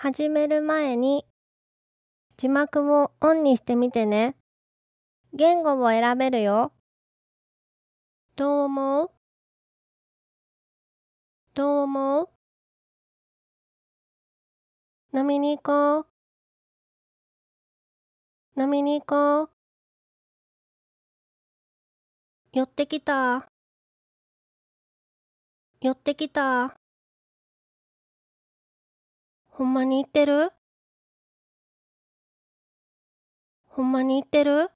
始める前に字幕をオンにしてみてね。言語を選べるよ。どう思うどう思う飲みに行こう。飲みに行こう。寄ってきた。寄ってきた。ほんまに言ってるほんまに言ってる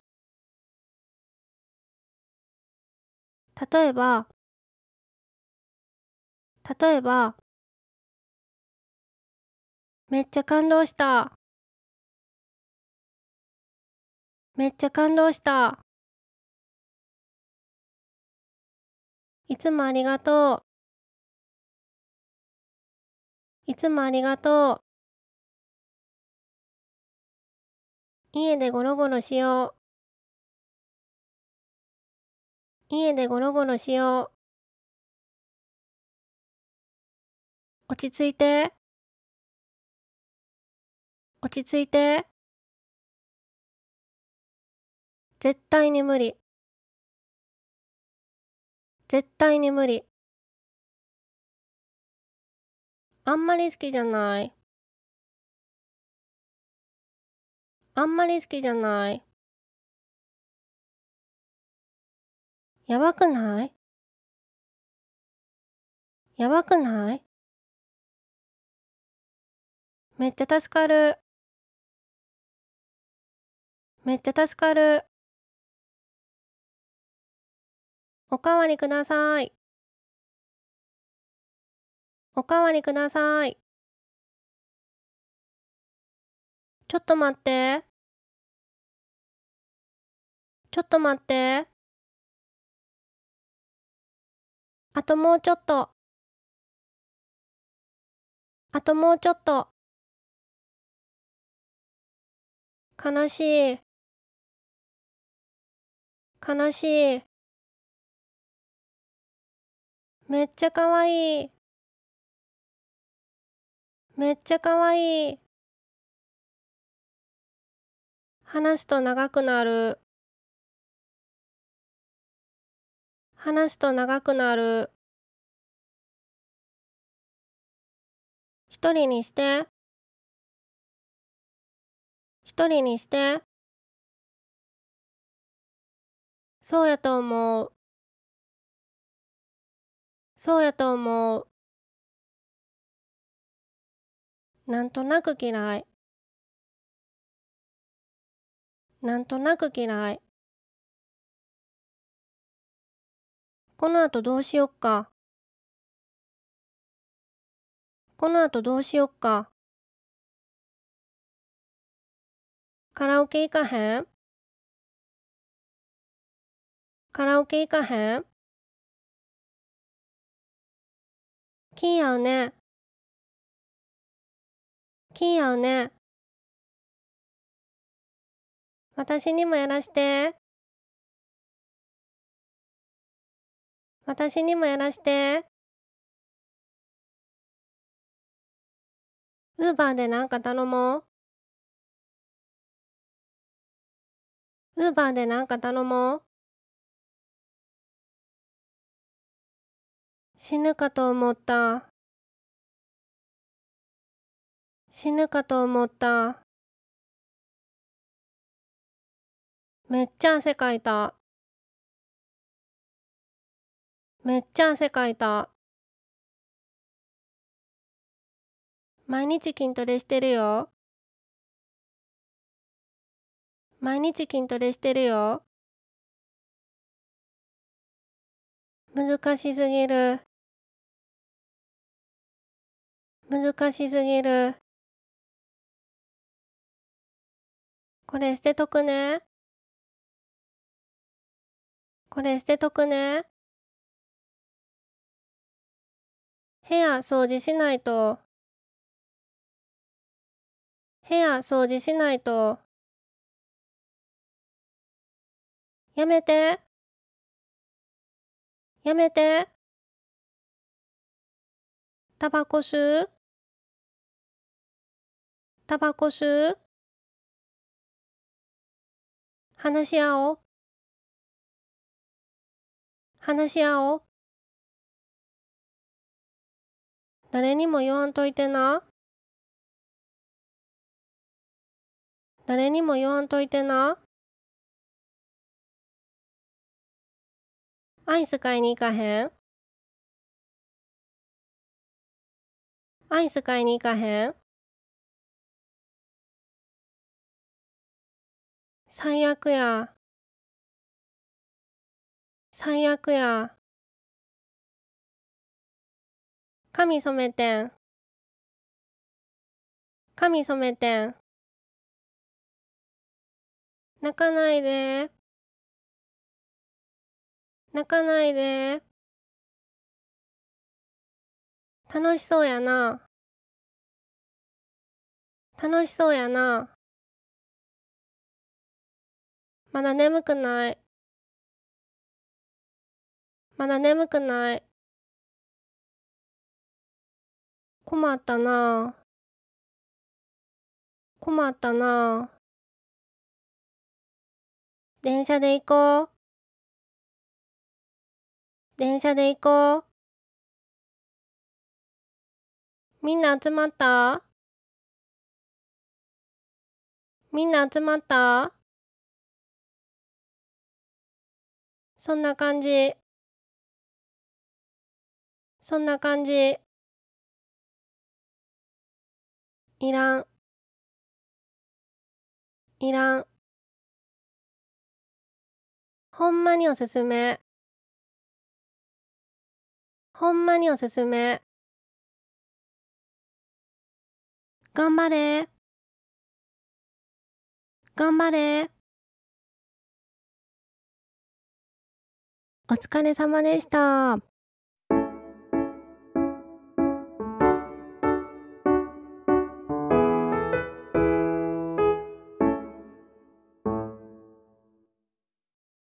例えば例えばめっちゃ感動しためっちゃ感動したいつもありがとういつもありがとう。家でゴロゴロしよう。家でゴロゴロしよう。落ち着いて。落ち着いて。絶対に無理。絶対に無理。あんまり好きじゃない。あんまり好きじゃない。やばくないやばくないめっちゃ助かる。めっちゃ助かる。おかわりください。おかわりください。ちょっと待って。ちょっと待って。あともうちょっと。あともうちょっと。悲しい。悲しい。めっちゃかわいい。めっちゃかわいい。話すと長くなる。話すと長くなる。一人にして。一人にして。そうやと思う。そうやと思う。なんとなく嫌いなんとなく嫌いこの後どうしよっかこの後どうしよっかカラオケ行かへんカラオケ行かへん気合うね。金やうね。私にもやらして。私にもやらして。ウーバーでなんか頼もう。ウーバーでなんか頼もう。死ぬかと思った。死ぬかと思った。めっちゃ汗かいた。めっちゃ汗かいた。毎日筋トレしてるよ。毎日筋トレしてるよ。難しすぎる。難しすぎる。これ捨てとくね。これ捨てとくね。部屋掃除しないと。部屋掃除しないと。やめて。やめて。タバコ吸うタバコ吸う話し合おう。話し合おう。誰にも言わんといてな。誰にも言わんといてな。アイス買いに行かへんアイス買いに行かへん最悪や最悪や髪染めてん髪染めてん泣かないで泣かないで楽しそうやな楽しそうやな。まだ眠くない。まだ眠くない。困ったなあ。困ったなあ。電車で行こう。電車で行こう。みんな集まったみんな集まったそんな感じそんな感じいらんいらんほんまにおすすめほんまにおすすめ頑張れ頑張れお疲れ様でした。